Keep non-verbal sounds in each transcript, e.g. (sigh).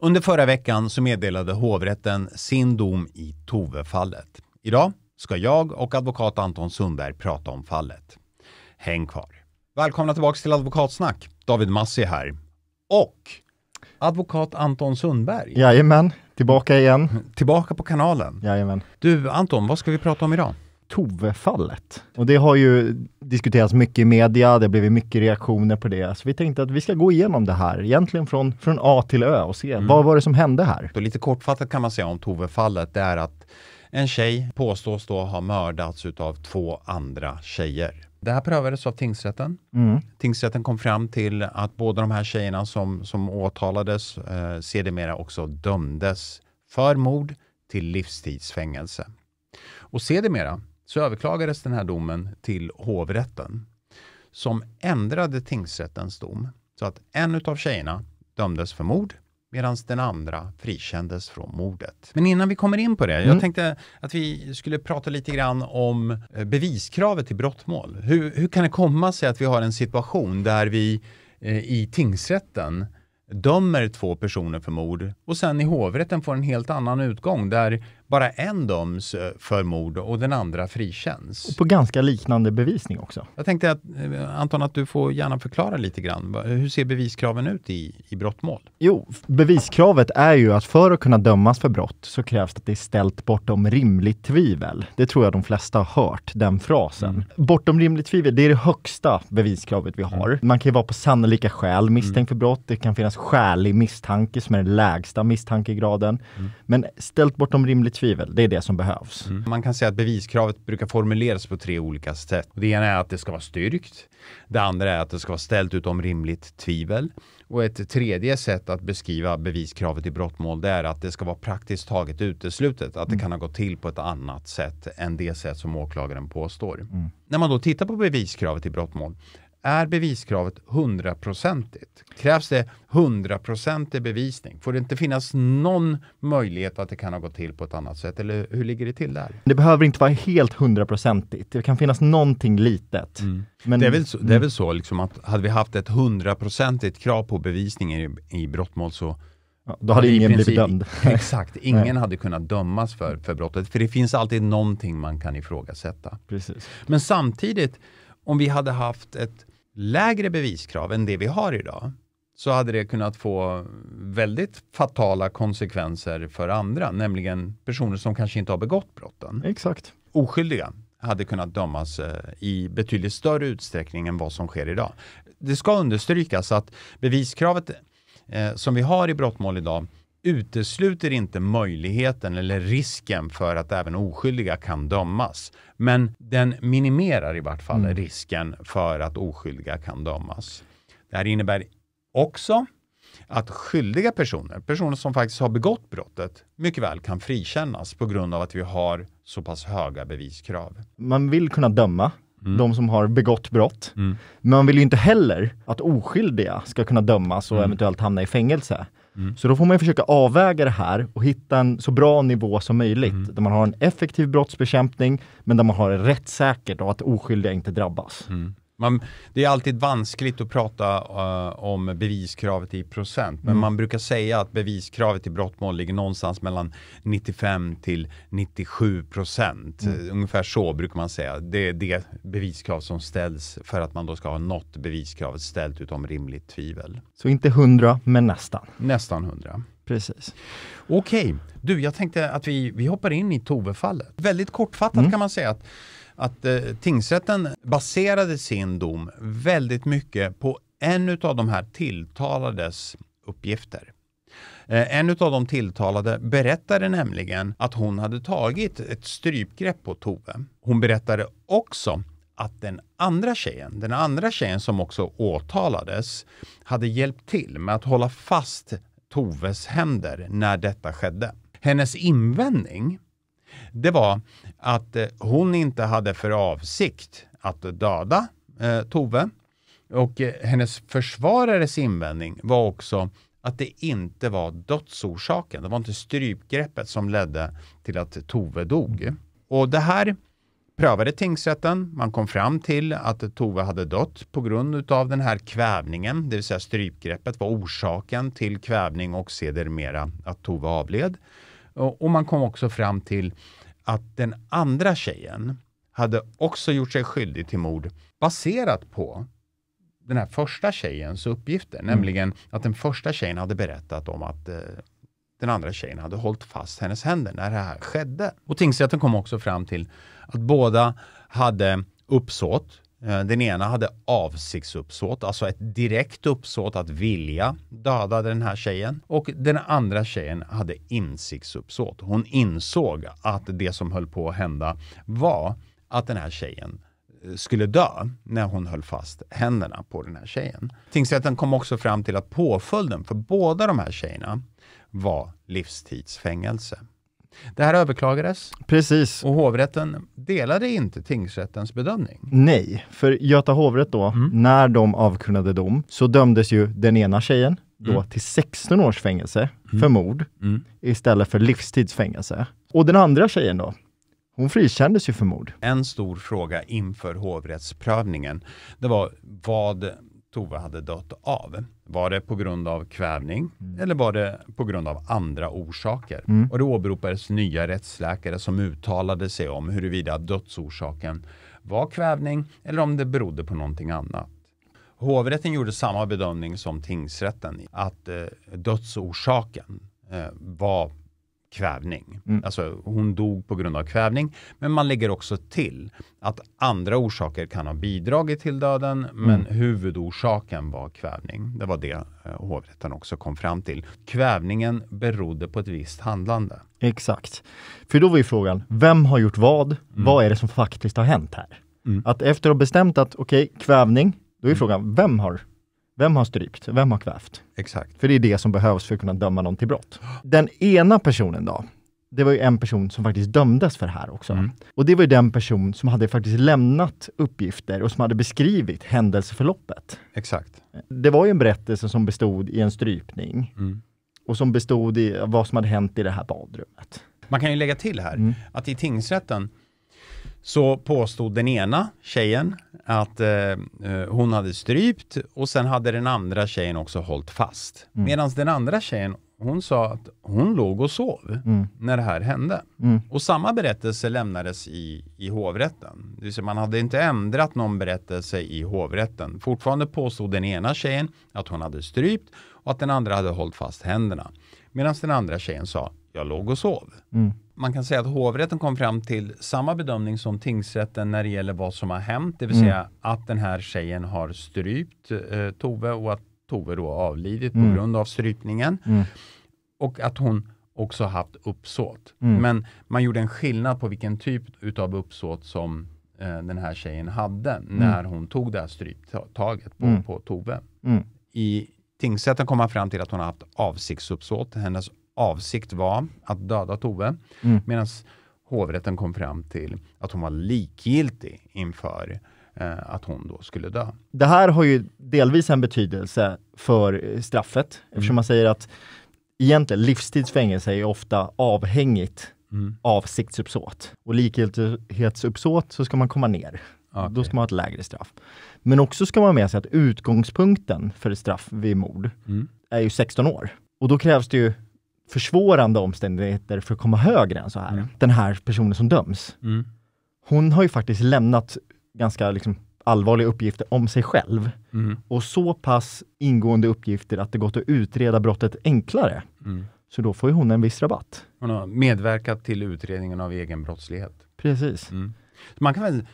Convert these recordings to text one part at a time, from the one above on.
Under förra veckan så meddelade hovrätten sin dom i Tove-fallet. Idag ska jag och advokat Anton Sundberg prata om fallet. Häng kvar. Välkomna tillbaka till Advokatsnack. David Massi här. Och advokat Anton Sundberg. Jajamän, tillbaka igen. Tillbaka på kanalen. Jajamän. Du Anton, vad ska vi prata om idag? Tove-fallet. Och det har ju diskuterats mycket i media, det har blivit mycket reaktioner på det. Så vi tänkte att vi ska gå igenom det här, egentligen från, från A till Ö och se mm. vad var det som hände här? Så lite kortfattat kan man säga om Tove-fallet, det är att en tjej påstås då ha mördats av två andra tjejer. Det här prövades av tingsrätten. Mm. Tingsrätten kom fram till att båda de här tjejerna som, som åtalades eh, sedermera också dömdes för mord till livstidsfängelse. Och sedermera så överklagades den här domen till hovrätten som ändrade tingsrättens dom så att en av tjejerna dömdes för mord medan den andra frikändes från mordet. Men innan vi kommer in på det, mm. jag tänkte att vi skulle prata lite grann om eh, beviskravet i brottmål. Hur, hur kan det komma sig att vi har en situation där vi eh, i tingsrätten dömer två personer för mord och sen i hovrätten får en helt annan utgång där bara en döms eh, för mord och den andra frikänns. Och på ganska liknande bevisning också. Jag tänkte att eh, Anton, att du får gärna förklara lite grann. Hur ser beviskraven ut i, i brottmål? Jo, beviskravet är ju att för att kunna dömas för brott så krävs det att det är ställt bortom rimligt tvivel. Det tror jag de flesta har hört, den frasen. Mm. Bortom rimligt tvivel, det är det högsta beviskravet vi har. Mm. Man kan ju vara på sannolika skäl misstänkt mm. för brott. Det kan finnas skälig misstanke som är den lägsta misstankegraden. Mm. Men ställt bortom rimligt tvivel. Det är det som behövs. Mm. Man kan säga att beviskravet brukar formuleras på tre olika sätt. Det ena är att det ska vara styrkt. Det andra är att det ska vara ställt utom rimligt tvivel. Och ett tredje sätt att beskriva beviskravet i brottmål det är att det ska vara praktiskt taget uteslutet. Att det mm. kan ha gått till på ett annat sätt än det sätt som åklagaren påstår. Mm. När man då tittar på beviskravet i brottmål är beviskravet hundraprocentigt? Krävs det hundraprocentig bevisning? Får det inte finnas någon möjlighet att det kan ha gått till på ett annat sätt? Eller hur ligger det till där? Det behöver inte vara helt hundraprocentigt. Det kan finnas någonting litet. Mm. Men, det är väl så, det är väl mm. så liksom att hade vi haft ett hundraprocentigt krav på bevisning i, i brottmål så då hade ingen princip, blivit dömd. (laughs) Exakt, ingen hade kunnat dömas för, för brottet, för det finns alltid någonting man kan ifrågasätta. Precis. Men samtidigt, om vi hade haft ett lägre beviskrav än det vi har idag så hade det kunnat få väldigt fatala konsekvenser för andra, nämligen personer som kanske inte har begått brotten. Exakt. Oskyldiga hade kunnat dömas eh, i betydligt större utsträckning än vad som sker idag. Det ska understrykas att beviskravet eh, som vi har i brottmål idag utesluter inte möjligheten eller risken för att även oskyldiga kan dömas. Men den minimerar i vart fall mm. risken för att oskyldiga kan dömas. Det här innebär också att skyldiga personer, personer som faktiskt har begått brottet, mycket väl kan frikännas på grund av att vi har så pass höga beviskrav. Man vill kunna döma mm. de som har begått brott, mm. men man vill ju inte heller att oskyldiga ska kunna dömas och mm. eventuellt hamna i fängelse. Mm. Så då får man försöka avväga det här och hitta en så bra nivå som möjligt, mm. där man har en effektiv brottsbekämpning, men där man har det rättssäkert och att oskyldiga inte drabbas. Mm. Man, det är alltid vanskligt att prata uh, om beviskravet i procent, men mm. man brukar säga att beviskravet i brottmål ligger någonstans mellan 95 till 97 procent. Mm. Eh, ungefär så brukar man säga. Det är det beviskrav som ställs för att man då ska ha nått beviskravet ställt utom rimligt tvivel. Så inte 100, men nästan. Nästan 100. Precis. Okej, okay. du, jag tänkte att vi, vi hoppar in i Tove-fallet. Väldigt kortfattat mm. kan man säga att att eh, tingsrätten baserade sin dom väldigt mycket på en av de här tilltalades uppgifter. Eh, en av de tilltalade berättade nämligen att hon hade tagit ett strypgrepp på Tove. Hon berättade också att den andra tjejen, den andra tjejen som också åtalades, hade hjälpt till med att hålla fast Toves händer när detta skedde. Hennes invändning det var att eh, hon inte hade för avsikt att döda eh, Tove. Och eh, hennes försvarares invändning var också att det inte var dödsorsaken. Det var inte strypgreppet som ledde till att Tove dog. Och det här prövade tingsrätten. Man kom fram till att Tove hade dött på grund av den här kvävningen, det vill säga strypgreppet var orsaken till kvävning och sedermera att Tove avled. Och man kom också fram till att den andra tjejen hade också gjort sig skyldig till mord baserat på den här första tjejens uppgifter, mm. nämligen att den första tjejen hade berättat om att eh, den andra tjejen hade hållit fast hennes händer när det här skedde. Och tingsrätten kom också fram till att båda hade uppsåt Eh, den ena hade avsiktsuppsåt, alltså ett direkt uppsåt att vilja döda den här tjejen. Och den andra tjejen hade insiktsuppsåt. Hon insåg att det som höll på att hända var att den här tjejen eh, skulle dö när hon höll fast händerna på den här tjejen. Tingsrätten kom också fram till att påföljden för båda de här tjejerna var livstidsfängelse. Det här överklagades. Precis. Och hovrätten delade inte tingsrättens bedömning. Nej, för Göta hovrätt då, mm. när de avkunnade dom, så dömdes ju den ena tjejen då mm. till 16 års fängelse mm. för mord mm. istället för livstidsfängelse. Och den andra tjejen då, hon frikändes ju för mord. En stor fråga inför hovrättsprövningen, det var vad Tove hade dött av. Var det på grund av kvävning mm. eller var det på grund av andra orsaker? Mm. Och det åberopades nya rättsläkare som uttalade sig om huruvida dödsorsaken var kvävning eller om det berodde på någonting annat. Hovrätten gjorde samma bedömning som tingsrätten att eh, dödsorsaken eh, var kvävning. Mm. Alltså hon dog på grund av kvävning, men man lägger också till att andra orsaker kan ha bidragit till döden, mm. men huvudorsaken var kvävning. Det var det eh, hovrätten också kom fram till. Kvävningen berodde på ett visst handlande. Exakt. För då var ju frågan, vem har gjort vad? Mm. Vad är det som faktiskt har hänt här? Mm. Att efter att ha bestämt att okej, okay, kvävning, då är mm. frågan, vem har vem har strypt? Vem har kvävt? Exakt. För det är det som behövs för att kunna döma någon till brott. Den ena personen då, det var ju en person som faktiskt dömdes för det här också. Mm. Och det var ju den person som hade faktiskt lämnat uppgifter och som hade beskrivit händelseförloppet. Exakt. Det var ju en berättelse som bestod i en strypning mm. och som bestod i vad som hade hänt i det här badrummet. Man kan ju lägga till här mm. att i tingsrätten så påstod den ena tjejen att eh, eh, hon hade strypt och sen hade den andra tjejen också hållit fast. Mm. Medan den andra tjejen, hon sa att hon låg och sov mm. när det här hände. Mm. Och samma berättelse lämnades i, i hovrätten. Det vill säga man hade inte ändrat någon berättelse i hovrätten. Fortfarande påstod den ena tjejen att hon hade strypt och att den andra hade hållit fast händerna. Medan den andra tjejen sa, jag låg och sov. Mm man kan säga att hovrätten kom fram till samma bedömning som tingsrätten när det gäller vad som har hänt, det vill mm. säga att den här tjejen har strypt eh, Tove och att Tove då avlidit mm. på grund av strypningen. Mm. Och att hon också haft uppsåt. Mm. Men man gjorde en skillnad på vilken typ utav uppsåt som eh, den här tjejen hade mm. när hon tog det här stryptaget på, mm. på Tove. I tingsrätten kom man fram till att hon haft avsiktsuppsåt. Hennes avsikt var att döda Tove, mm. medan hovrätten kom fram till att hon var likgiltig inför eh, att hon då skulle dö. Det här har ju delvis en betydelse för straffet, mm. eftersom man säger att egentligen livstidsfängelse är ofta avhängigt mm. avsiktsuppsåt. Och likgiltighetsuppsåt så ska man komma ner. Okay. Då ska man ha ett lägre straff. Men också ska man ha med sig att utgångspunkten för ett straff vid mord mm. är ju 16 år. Och då krävs det ju försvårande omständigheter för att komma högre än så här. Mm. Den här personen som döms. Mm. Hon har ju faktiskt lämnat ganska liksom, allvarliga uppgifter om sig själv. Mm. Och så pass ingående uppgifter att det gått att utreda brottet enklare. Mm. Så då får ju hon en viss rabatt. Hon har medverkat till utredningen av egen brottslighet. Precis. Mm. Man kan väl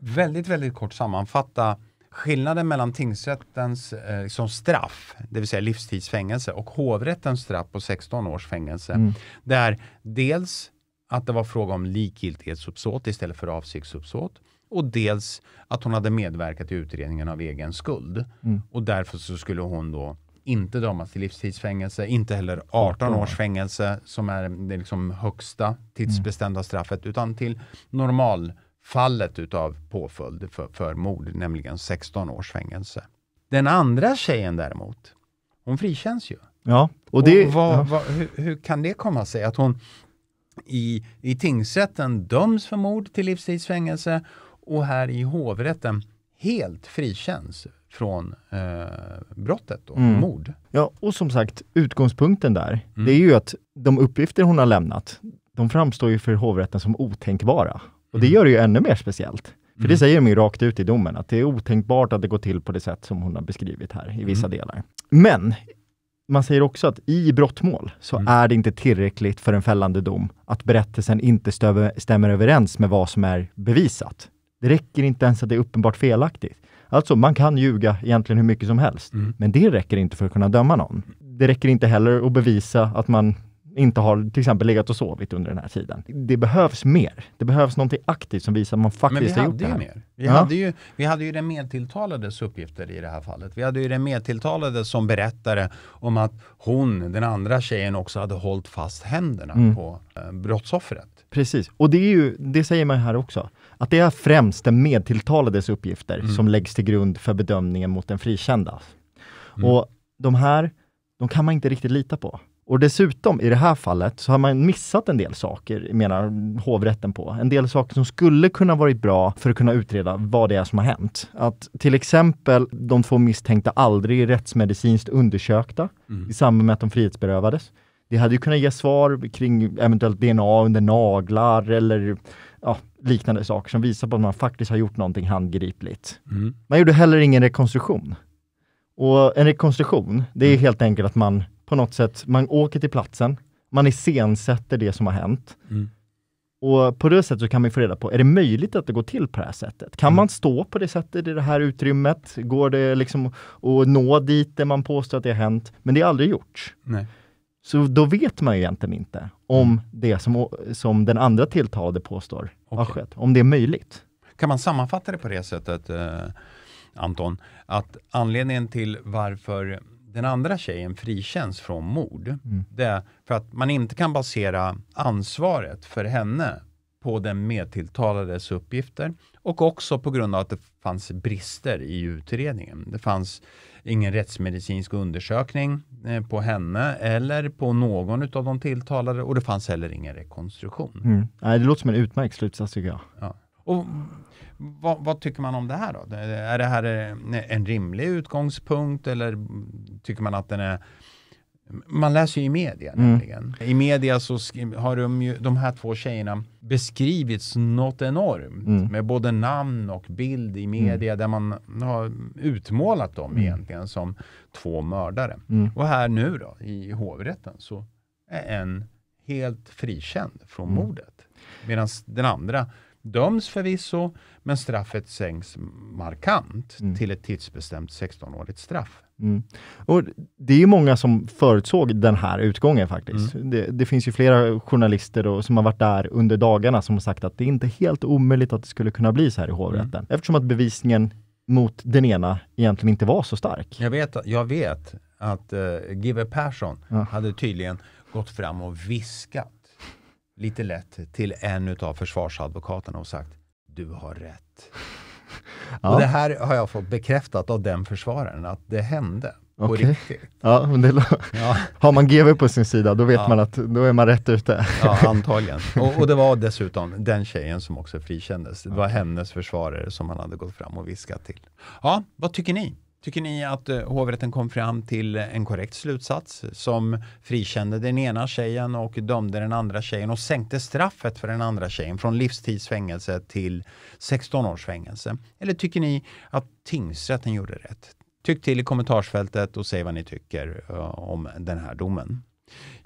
väldigt, väldigt kort sammanfatta Skillnaden mellan tingsrättens eh, som straff, det vill säga livstidsfängelse, och hovrättens straff på 16 års fängelse, mm. är dels att det var fråga om likgiltighetsuppsåt istället för avsiktsuppsåt och dels att hon hade medverkat i utredningen av egen skuld. Mm. Och därför så skulle hon då inte dömas till livstidsfängelse, inte heller 18 års fängelse som är det liksom högsta mm. tidsbestämda straffet, utan till normal fallet utav påföljd för, för mord, nämligen 16 års fängelse. Den andra tjejen däremot, hon frikänns ju. Ja, och det, och vad, ja. Vad, hur, hur, kan det komma sig att hon i, i tingsrätten döms för mord till livstidsfängelse och här i hovrätten helt frikänns från eh, brottet då, mm. mord. Ja, och som sagt, utgångspunkten där, mm. det är ju att de uppgifter hon har lämnat, de framstår ju för hovrätten som otänkbara. Och det mm. gör det ju ännu mer speciellt. För mm. det säger de ju rakt ut i domen, att det är otänkbart att det går till på det sätt som hon har beskrivit här i vissa mm. delar. Men man säger också att i brottmål så mm. är det inte tillräckligt för en fällande dom att berättelsen inte stämmer överens med vad som är bevisat. Det räcker inte ens att det är uppenbart felaktigt. Alltså, man kan ljuga egentligen hur mycket som helst, mm. men det räcker inte för att kunna döma någon. Det räcker inte heller att bevisa att man inte har till exempel legat och sovit under den här tiden. Det behövs mer. Det behövs någonting aktivt som visar att man faktiskt har gjort det här. Mer. Vi, ja. hade ju, vi hade ju den medtilltalades uppgifter i det här fallet. Vi hade ju den medtilltalade som berättade om att hon, den andra tjejen, också hade hållit fast händerna mm. på eh, brottsoffret. Precis, och det, är ju, det säger man ju här också, att det är främst den medtilltalades uppgifter mm. som läggs till grund för bedömningen mot den frikända. Mm. Och de här, de kan man inte riktigt lita på. Och dessutom, i det här fallet, så har man missat en del saker, menar hovrätten på. En del saker som skulle kunna varit bra för att kunna utreda vad det är som har hänt. Att till exempel de två misstänkta aldrig rättsmedicinskt undersökta mm. i samband med att de frihetsberövades. Det hade ju kunnat ge svar kring eventuellt DNA under naglar eller ja, liknande saker som visar på att man faktiskt har gjort någonting handgripligt. Mm. Man gjorde heller ingen rekonstruktion. Och en rekonstruktion, det är mm. helt enkelt att man på något sätt, man åker till platsen, man iscensätter det som har hänt. Mm. Och på det sättet så kan man få reda på, är det möjligt att det går till på det här sättet? Kan mm. man stå på det sättet i det här utrymmet? Går det liksom att nå dit där man påstår att det har hänt? Men det är aldrig gjort. Nej. Så då vet man ju egentligen inte om mm. det som, som den andra tilltalade påstår okay. har skett, om det är möjligt. Kan man sammanfatta det på det sättet, eh, Anton, att anledningen till varför den andra tjejen frikänns från mord. Mm. Det, för att man inte kan basera ansvaret för henne på den medtilltalades uppgifter och också på grund av att det fanns brister i utredningen. Det fanns ingen rättsmedicinsk undersökning eh, på henne eller på någon av de tilltalade och det fanns heller ingen rekonstruktion. Mm. det låter som en utmärkt slutsats tycker jag. Ja. Och vad, vad, tycker man om det här då? Är det här en rimlig utgångspunkt eller tycker man att den är man läser ju i media mm. nämligen. I media så har de, ju, de här två tjejerna beskrivits något enormt mm. med både namn och bild i media mm. där man har utmålat dem mm. egentligen som två mördare. Mm. Och här nu då i hovrätten så är en helt frikänd från mm. mordet medan den andra döms förvisso, men straffet sänks markant mm. till ett tidsbestämt 16-årigt straff. Mm. Och det är många som förutsåg den här utgången faktiskt. Mm. Det, det, finns ju flera journalister och, som har varit där under dagarna som har sagt att det är inte helt omöjligt att det skulle kunna bli så här i hovrätten, mm. eftersom att bevisningen mot den ena egentligen inte var så stark. Jag vet, jag vet att uh, eh, Give Persson ja. hade tydligen gått fram och viskat lite lätt till en av försvarsadvokaterna och sagt du har rätt. (laughs) Ja. Och det här har jag fått bekräftat av den försvararen, att det hände. På okay. riktigt. Ja, det, ja. (laughs) Har man GV på sin sida, då vet ja. man att då är man rätt ute. Ja, (laughs) antagligen. Och, och, det var dessutom den tjejen som också frikändes. Det var hennes försvarare som han hade gått fram och viskat till. Ja, vad tycker ni? Tycker ni att eh, hovrätten kom fram till en korrekt slutsats som frikände den ena tjejen och dömde den andra tjejen och sänkte straffet för den andra tjejen från livstidsfängelse till 16 års fängelse? Eller tycker ni att tingsrätten gjorde rätt? Tyck till i kommentarsfältet och säg vad ni tycker eh, om den här domen.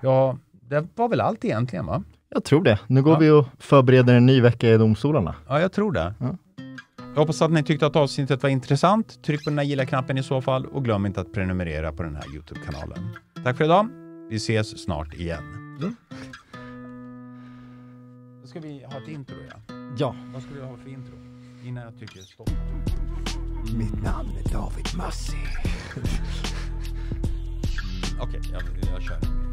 Ja, det var väl allt egentligen va? Jag tror det. Nu går ja. vi och förbereder en ny vecka i domstolarna. Ja, jag tror det. Ja. Jag hoppas att ni tyckte att avsnittet var intressant. Tryck på den där gilla-knappen i så fall och glöm inte att prenumerera på den här Youtube-kanalen. Tack för idag. Vi ses snart igen. Mm. ska vi ha ett intro, ja. Ja. Vad ska vi ha för intro? Innan jag tycker stopp. Mitt namn är David Massi. Okej, okay, jag, jag kör.